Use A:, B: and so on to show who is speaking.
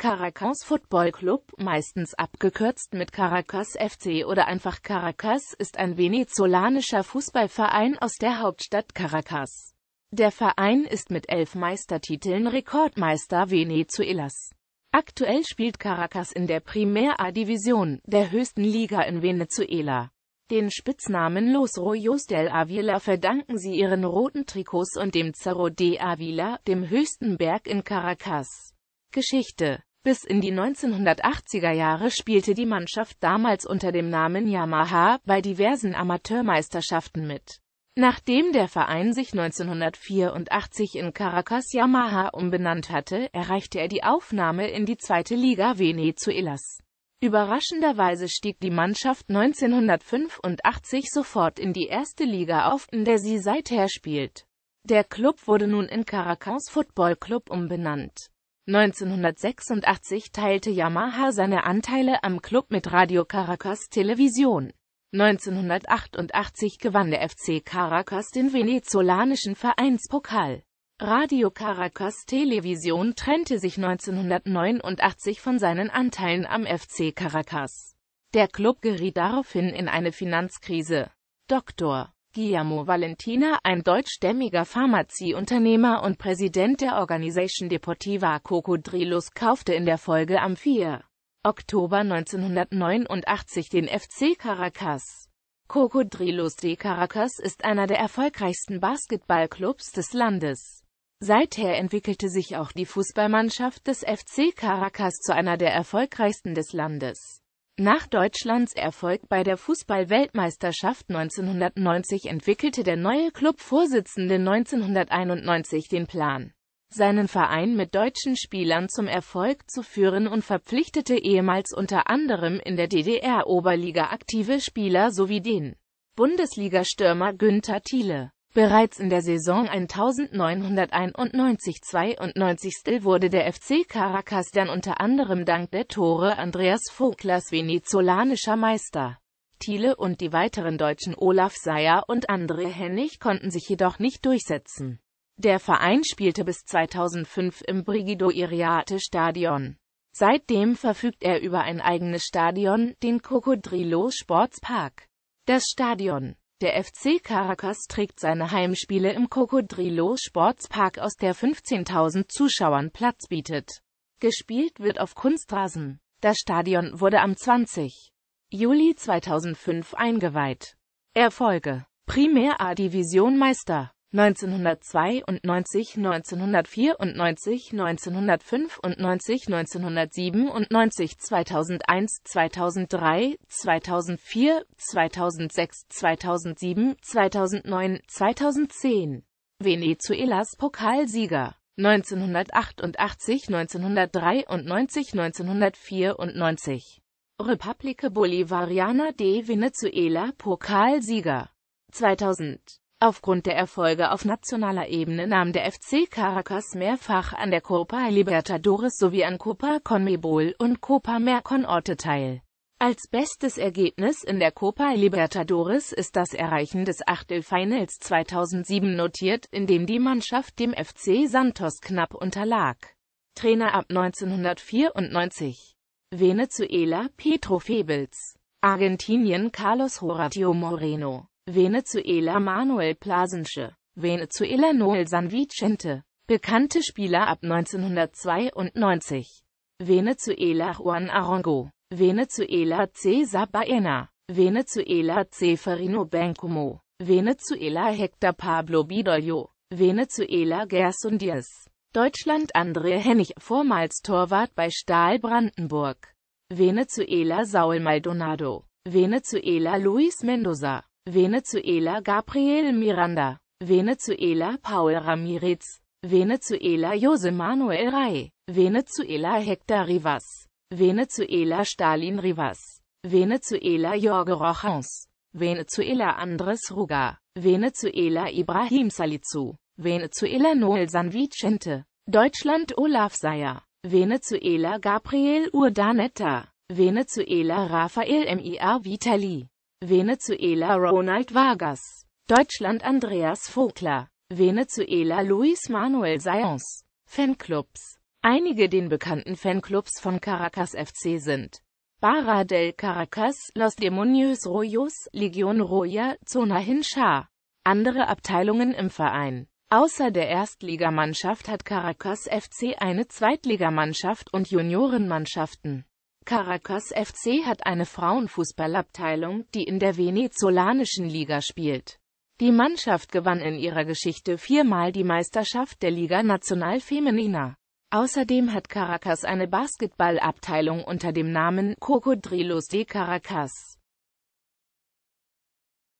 A: Caracas Football Club, meistens abgekürzt mit Caracas FC oder einfach Caracas, ist ein venezolanischer Fußballverein aus der Hauptstadt Caracas. Der Verein ist mit elf Meistertiteln Rekordmeister Venezuelas. Aktuell spielt Caracas in der Primär a division der höchsten Liga in Venezuela. Den Spitznamen Los Royos del Avila verdanken sie ihren roten Trikots und dem Cerro de Avila, dem höchsten Berg in Caracas. Geschichte bis in die 1980er Jahre spielte die Mannschaft damals unter dem Namen Yamaha bei diversen Amateurmeisterschaften mit. Nachdem der Verein sich 1984 in Caracas Yamaha umbenannt hatte, erreichte er die Aufnahme in die zweite Liga Venezuelas. Überraschenderweise stieg die Mannschaft 1985 sofort in die erste Liga auf, in der sie seither spielt. Der Club wurde nun in Caracas Football Club umbenannt. 1986 teilte Yamaha seine Anteile am Club mit Radio Caracas Television. 1988 gewann der FC Caracas den venezolanischen Vereinspokal. Radio Caracas Television trennte sich 1989 von seinen Anteilen am FC Caracas. Der Club geriet daraufhin in eine Finanzkrise. Dr. Guillermo Valentina, ein deutschstämmiger Pharmazieunternehmer und Präsident der Organisation Deportiva Cocodrilos, kaufte in der Folge am 4. Oktober 1989 den FC Caracas. Cocodrilos de Caracas ist einer der erfolgreichsten Basketballclubs des Landes. Seither entwickelte sich auch die Fußballmannschaft des FC Caracas zu einer der erfolgreichsten des Landes. Nach Deutschlands Erfolg bei der Fußballweltmeisterschaft 1990 entwickelte der neue Clubvorsitzende 1991 den Plan, seinen Verein mit deutschen Spielern zum Erfolg zu führen und verpflichtete ehemals unter anderem in der DDR-Oberliga aktive Spieler sowie den Bundesliga-Stürmer Günther Thiele. Bereits in der Saison 1991-92 wurde der FC Caracas dann unter anderem dank der Tore Andreas Voglers venezolanischer Meister. Thiele und die weiteren Deutschen Olaf Seyer und André Hennig konnten sich jedoch nicht durchsetzen. Der Verein spielte bis 2005 im Brigido Iriate Stadion. Seitdem verfügt er über ein eigenes Stadion, den Cocodrilo Sports Park. Das Stadion der FC Caracas trägt seine Heimspiele im Cocodrilo Sportspark aus, der 15.000 Zuschauern Platz bietet. Gespielt wird auf Kunstrasen. Das Stadion wurde am 20. Juli 2005 eingeweiht. Erfolge Primär A-Division Meister 1992, 1994, 1995, 1997, 2001, 2003, 2004, 2006, 2007, 2009, 2010. Venezuelas Pokalsieger 1988, 1993, 1994. Republique Bolivariana de Venezuela Pokalsieger 2000 Aufgrund der Erfolge auf nationaler Ebene nahm der FC Caracas mehrfach an der Copa Libertadores sowie an Copa Conmebol und Copa Merconorte teil. Als bestes Ergebnis in der Copa Libertadores ist das Erreichen des Achtelfinals 2007 notiert, in dem die Mannschaft dem FC Santos knapp unterlag. Trainer ab 1994 Venezuela Petro Febels Argentinien Carlos Horatio Moreno Venezuela Manuel Plasensche, Venezuela Noel San Vicente, bekannte Spieler ab 1992, Venezuela Juan Arango, Venezuela Cesar Baena, Venezuela Ceferino Bencomo, Venezuela Hector Pablo Bidolio, Venezuela Gerson Diaz, Deutschland André Hennig, vormals Torwart bei Stahl Brandenburg, Venezuela Saul Maldonado, Venezuela Luis Mendoza, Venezuela Gabriel Miranda, Venezuela Paul Ramirez, Venezuela Jose Manuel Rey, Venezuela Hector Rivas, Venezuela Stalin Rivas, Venezuela Jorge Rojas, Venezuela Andres Ruga, Venezuela Ibrahim Salizu, Venezuela Noel San Vicente, Deutschland Olaf Seyer, Venezuela Gabriel Urdaneta, Venezuela Rafael Mir Vitali, Venezuela Ronald Vargas, Deutschland Andreas Vogler, Venezuela Luis Manuel Sáenz. Fanclubs Einige den bekannten Fanclubs von Caracas FC sind Barra del Caracas, Los Demonios Royos, Legion Roya, Zona Hincha. Andere Abteilungen im Verein Außer der Erstligamannschaft hat Caracas FC eine Zweitligamannschaft und Juniorenmannschaften. Caracas FC hat eine Frauenfußballabteilung, die in der venezolanischen Liga spielt. Die Mannschaft gewann in ihrer Geschichte viermal die Meisterschaft der Liga Nacional Femenina. Außerdem hat Caracas eine Basketballabteilung unter dem Namen Cocodrilos de Caracas.